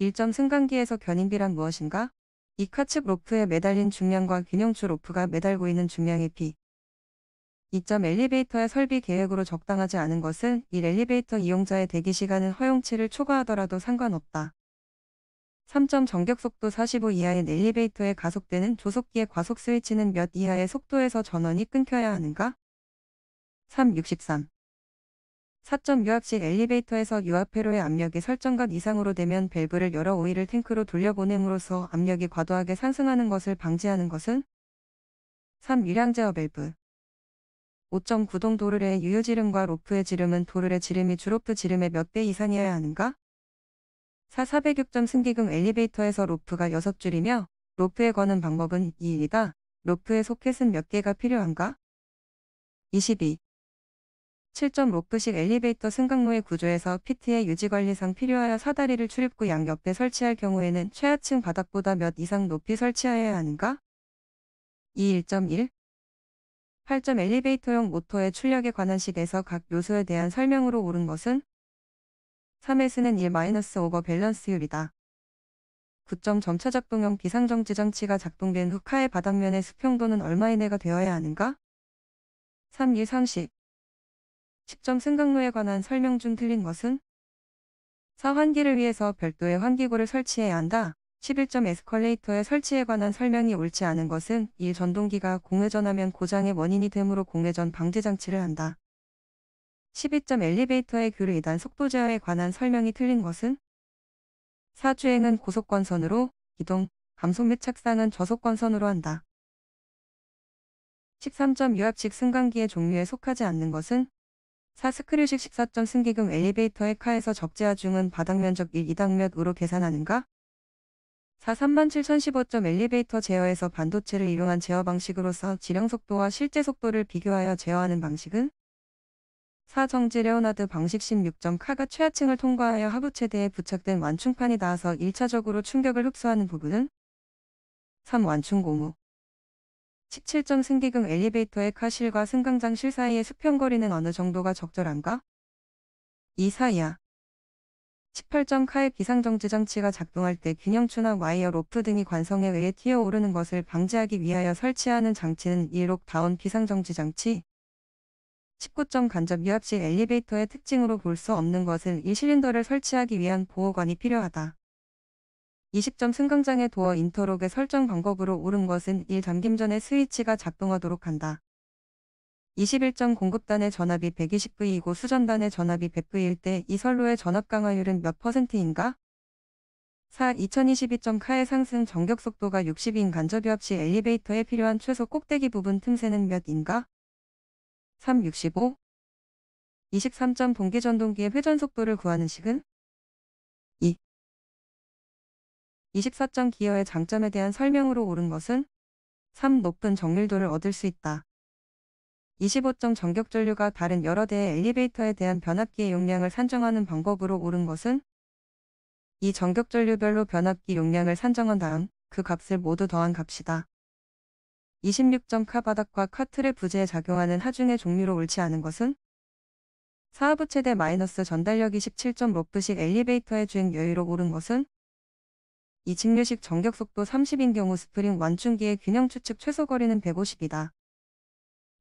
1전 승강기에서 견인비란 무엇인가? 이 카츠 로프에 매달린 중량과 균형추 로프가 매달고 있는 중량의 비. 2점 엘리베이터의 설비 계획으로 적당하지 않은 것은 이 엘리베이터 이용자의 대기 시간은 허용치를 초과하더라도 상관없다. 3점 정격속도 45 이하인 엘리베이터에 가속되는 조속기의 과속 스위치는 몇 이하의 속도에서 전원이 끊겨야 하는가? 363 4점 유압식 엘리베이터에서 유압회로의 압력이 설정각 이상으로 되면 밸브를 열어 오일을 탱크로 돌려보냄으로써 압력이 과도하게 상승하는 것을 방지하는 것은 3. 유량 제어 밸브 5.9동 도르래의 유효 지름과 로프의 지름은 도르래 지름이 주로프 지름의 몇 배 이상이어야 하는가? 4. 406점 승기금 엘리베이터에서 로프가 6줄이며 로프에 거는 방법은 2 일이다. 로프의 소켓은 몇 개가 필요한가? 22. 7 5급식 엘리베이터 승강로의 구조에서 피트의 유지관리상 필요하여 사다리를 출입구 양옆에 설치할 경우에는 최하층 바닥보다 몇 이상 높이 설치하여야 하는가? 2.1 8점 엘리베이터용 모터의 출력에 관한 식에서 각 요소에 대한 설명으로 옳은 것은 3에서는 1 오버 밸런스율이다. 9점 점차 작동형 비상정지 장치가 작동된 후 카의 바닥면의 수평도는 얼마 이내가 되어야 하는가? 3 1 30 식전 승강로에 관한 설명 중 틀린 것은 4. 환기를 위해서 별도의 환기구를 설치해야 한다. 11점 에스컬레이터의 설치에 관한 설명이 옳지 않은 것은 1. 전동기가 공회전하면 고장의 원인이 되므로 공회전 방지 장치를 한다. 12점 엘리베이터의 규례 이단 속도 제어에 관한 설명이 틀린 것은 4. 주행은 고속권선으로 이동, 감속 및 착상은 저속권선으로 한다. 13점 유압식 승강기의 종류에 속하지 않는 것은 사스크류식 식사점 승기은엘리베이터의 카에서 적재하 중은 바닥면적 1 2당몇으로 계산하는가? 4 3 7 0 1 5점 엘리베이터 제어에서 반도체를 이용한 제어 방식으로서 지령 속도와 실제 속도를 비교하여 제어하는 방식은? 4 정지 레오나드 방식 16점 카가 최하층을 통과하여 하부체대에 부착된 완충판이 닿아서 1차적으로 충격을 흡수하는 부분은? 3 완충 고무 17전 승기금 엘리베이터의 카실과 승강장실 사이의 수평거리는 어느 정도가 적절한가? 이사야 18점 카의 비상정지장치가 작동할 때 균형추나 와이어 로프 등이 관성에 의해 튀어오르는 것을 방지하기 위하여 설치하는 장치는 일록 다운 비상정지장치 19점 간접 유압식 엘리베이터의 특징으로 볼 수 없는 것은 이 실린더를 설치하기 위한 보호관이 필요하다. 20점 승강장의 도어 인터록의 설정 방법으로 옳은 것은 1 잠김 전에 스위치가 작동하도록 한다. 21점 공급단의 전압이 120V이고 수전단의 전압이 100V일 때 이 선로의 전압 강화율은 몇 퍼센트인가? 4. 2022점 카의 상승 전격 속도가 60인 간접유압 시 엘리베이터에 필요한 최소 꼭대기 부분 틈새는 몇인가? 3. 65. 23점 동기전동기의 회전 속도를 구하는 식은? 24점 기여의 장점에 대한 설명으로 옳은 것은 3. 높은 정밀도를 얻을 수 있다. 25점 전격전류가 다른 여러 대의 엘리베이터에 대한 변압기의 용량을 산정하는 방법으로 옳은 것은 이 전격전류별로 변압기 용량을 산정한 다음 그 값을 모두 더한 값이다. 26점 카바닥과 카트를 부재에 작용하는 하중의 종류로 옳지 않은 것은 사부채대 마이너스 전달력이 1 7 5프식 엘리베이터의 주행 여유로 오른 것은 이직류식 전격속도 30인 경우 스프링 완충기의 균형 추측 최소 거리는 150이다.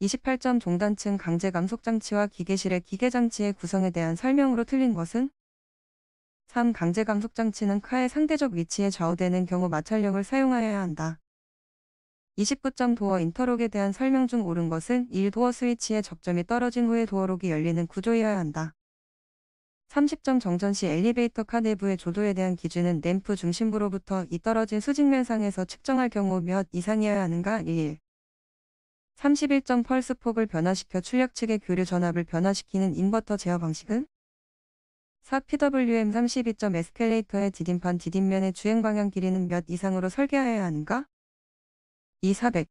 28점 종단층 강제 감속장치와 기계실의 기계장치의 구성에 대한 설명으로 틀린 것은 3. 강제 감속장치는 카의 상대적 위치에 좌우되는 경우 마찰력을 사용하여야 한다. 29점 도어 인터록에 대한 설명 중 옳은 것은 1. 도어 스위치의 접점이 떨어진 후에 도어록이 열리는 구조이어야 한다. 30점 정전 시 엘리베이터 칸 내부의 조도에 대한 기준은 램프 중심부로부터 이 떨어진 수직면상에서 측정할 경우 몇 이상이어야 하는가 1. 31점 펄스 폭을 변화시켜 출력 측의 교류 전압을 변화시키는 인버터 제어 방식은 4. PWM 32점 에스컬레이터의 디딤판 디딤면의 주행 방향 길이는 몇 이상으로 설계하여야 하는가? 2. 400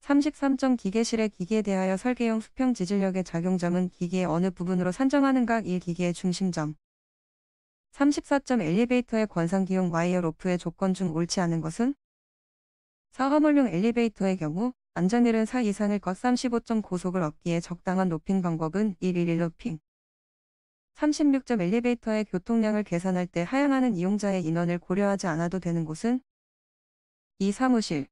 33점 기계실의 기기에 대하여 설계용 수평 지질력의 작용점은 기기의 어느 부분으로 산정하는가 1 기기의 중심점 34점 엘리베이터의 권상기용 와이어 로프의 조건 중 옳지 않은 것은 사화물용 엘리베이터의 경우 안전일은 4 이상을 것 35점 고속을 얻기에 적당한 높임 방법은 111 높임 36점 엘리베이터의 교통량을 계산할 때 하향하는 이용자의 인원을 고려하지 않아도 되는 곳은 이 사무실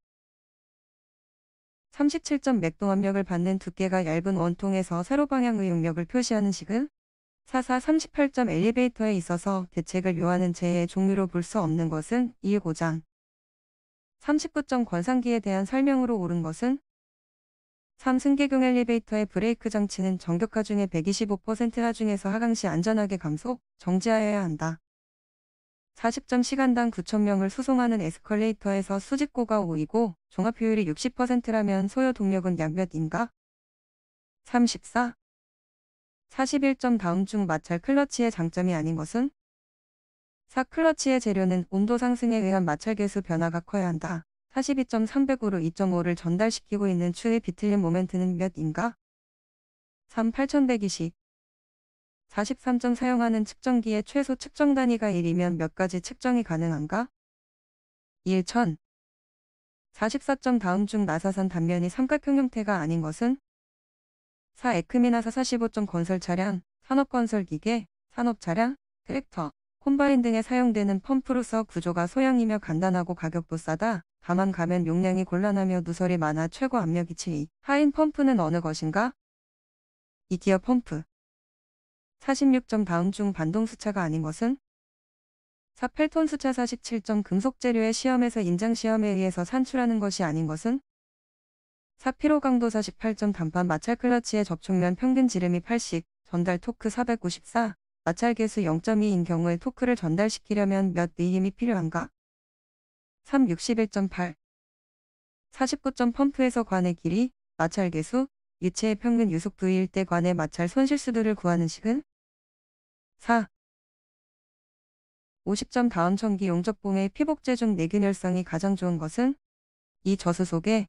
37점 맥도 압력을 받는 두께가 얇은 원통에서 세로방향의 용력을 표시하는 식은 44 38점 엘리베이터에 있어서 대책을 요하는 재해의 종류로 볼 수 없는 것은 이 고장. 39점 권상기에 대한 설명으로 옳은 것은 3. 승객용 엘리베이터의 브레이크 장치는 정격하 중에 125% 하중에서 하강시 안전하게 감속, 정지하여야 한다. 40점 시간당 9천명을 수송하는 에스컬레이터에서 수직고가 5이고 종합효율이 60%라면 소요 동력은 약 몇인가? 34. 41점 다음 중 마찰 클러치의 장점이 아닌 것은? 4. 클러치의 재료는 온도 상승에 의한 마찰 계수 변화가 커야 한다. 42.300으로 2.5를 전달시키고 있는 추의 비틀림 모멘트는 몇인가? 3. 8120 43점 사용하는 측정기의 최소 측정 단위가 1이면 몇 가지 측정이 가능한가? 1. 1000 44점 다음 중나사선 단면이 삼각형 형태가 아닌 것은? 4. 에크미나사 45점 건설 차량, 산업 건설 기계, 산업 차량, 트랙터, 콤바인 등에 사용되는 펌프로서 구조가 소형이며 간단하고 가격도 싸다. 다만 가면 용량이 곤란하며 누설이 많아 최고 압력이 치 하인 펌프는 어느 것인가? 이 기어 펌프 46점 다음 중 반동 수차가 아닌 것은 4펠톤 수차 47점 금속 재료의 시험에서 인장 시험에 의해서 산출하는 것이 아닌 것은 4피로 강도 48점 단판 마찰 클러치의 접촉면 평균 지름이 80, 전달 토크 494, 마찰 개수 0.2인 경우에 토크를 전달시키려면 몇 밀림이 필요한가? 361.8 49점 펌프에서 관의 길이, 마찰 개수, 유체의 평균 유속 부위일때관해 마찰 손실수도를 구하는 식은 4. 50점 다음 청기 용접봉의 피복제 중 내균열성이 가장 좋은 것은 이 저수 속에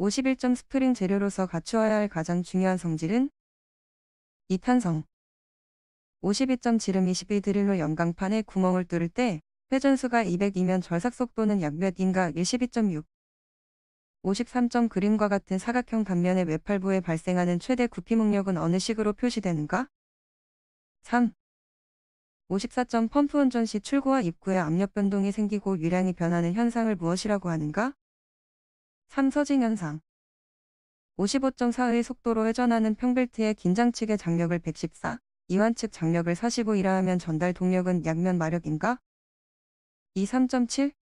51점 스프링 재료로서 갖추어야 할 가장 중요한 성질은 이탄성 52점 지름 22 드릴로 연강판에 구멍을 뚫을 때 회전수가 200이면 절삭속도는 약 몇인가 12.6 53점 그림과 같은 사각형 단면의 외팔부에 발생하는 최대 굽힘목력은 어느 식으로 표시되는가? 3. 54점 펌프 운전 시 출구와 입구에 압력 변동이 생기고 유량이 변하는 현상을 무엇이라고 하는가? 3. 서징 현상 55.4의 속도로 회전하는 평벨트의 긴장측의 장력을 114, 이완측 장력을 45이라 하면 전달 동력은 양면 마력인가? 2. 3.7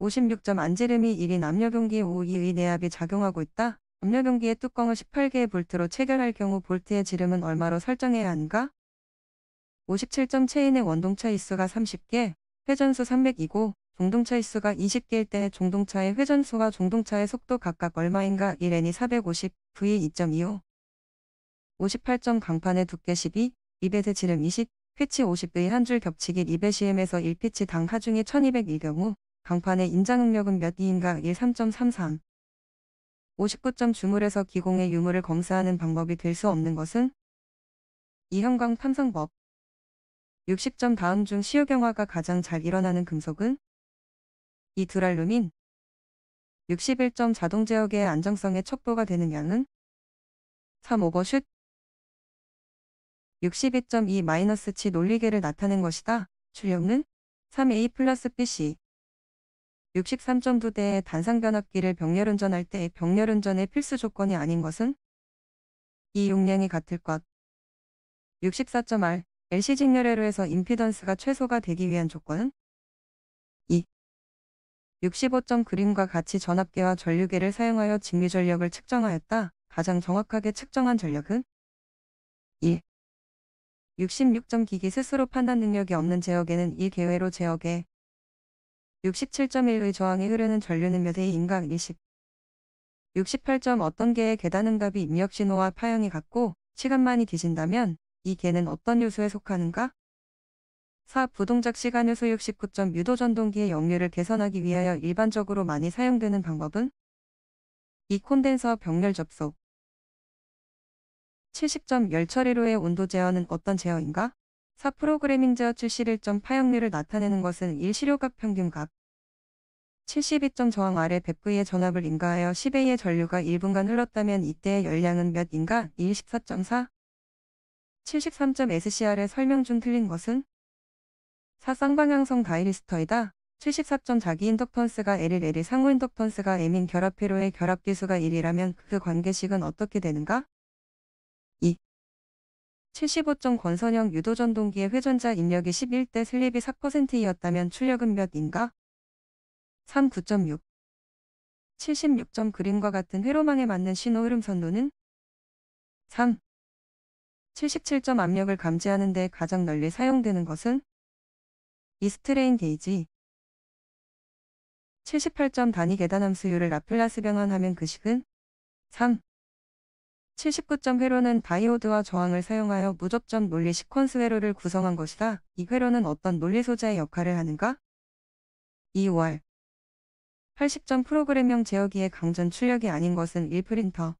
56점 안지름이 1인 압력용기 5위의 내압이 작용하고 있다. 압력용기의 뚜껑을 18개의 볼트로 체결할 경우 볼트의 지름은 얼마로 설정해야 하는가? 57점 체인의 원동차 이수가 30개, 회전수 3 0 0이고 종동차 이수가 20개일 때 종동차의 회전수와 종동차의 속도 각각 얼마인가 1N이 450, V 2.25 58점 강판의 두께 12, 입에의 지름 20, 피치 50의 한 줄 겹치기 200cm에서 1피치 당 하중이 1200일 경우 강판의 인장응력은 몇 이인가 1 3.33 59점 주물에서 기공의 유물을 검사하는 방법이 될 수 없는 것은 이형광 탐성법 60점 다음 중 시효경화가 가장 잘 일어나는 금속은 이 두랄루민 61점 자동 제어기의 안정성의 척도가 되는 양은 3 오버슛 62.2-치 논리계를 나타낸 것이다. 출력은 3A 플러스 BC 63.9대의 단상변압기를 병렬운전할 때 병렬운전의 필수 조건이 아닌 것은 이 용량이 같을 것. 64.R LC 직렬회로에서 임피던스가 최소가 되기 위한 조건은 2. 65점 그림과 같이 전압계와 전류계를 사용하여 직류전력을 측정하였다. 가장 정확하게 측정한 전력은 1. 66점 기기 스스로 판단 능력이 없는 제역에는 이 개회로 제역의 67.1의 저항이 흐르는 전류는 몇의 인각 20. 68점 어떤 개의 계단응답이 입력신호와 파형이 같고 시간만이 뒤진다면 이 개는 어떤 요소에 속하는가? 4. 부동작 시간 요소 6 9 유도 전동기의 역류를 개선하기 위하여 일반적으로 많이 사용되는 방법은? 2. 콘덴서 병렬 접속 70점 열처리로의 온도 제어는 어떤 제어인가? 4프로그래밍저 출시일점 파형률을 나타내는 것은 일시료값 평균값 72점 저항 아래 100V의 전압을 인가하여 10A의 전류가 1분간 흘렀다면 이때의 열량은 몇 인가? 1 4 4 73.SCR의 설명 중 틀린 것은 4 쌍방향성 다이리스터이다. 74점 자기 인덕턴스가 L일 L이 상호 인덕턴스가 M인 결합 회로의 결합 기수가 1이라면 그 관계식은 어떻게 되는가? 7 5권선형 유도전동기의 회전자 입력이 11대 슬립이 4%이었다면 출력은 몇인가? 3 9.6 76점 그림과 같은 회로망에 맞는 신호 흐름 선로는 3. 77점 압력을 감지하는 데 가장 널리 사용되는 것은 이스트레인 게이지 78점 단위 계단 함수율을 라플라스 변환하면 그 식은 3. 79점 회로는 다이오드와 저항을 사용하여 무접점 논리 시퀀스 회로를 구성한 것이다. 이 회로는 어떤 논리 소재의 역할을 하는가? 2월 80점 프로그래밍 제어기의 강전 출력이 아닌 것은 1프린터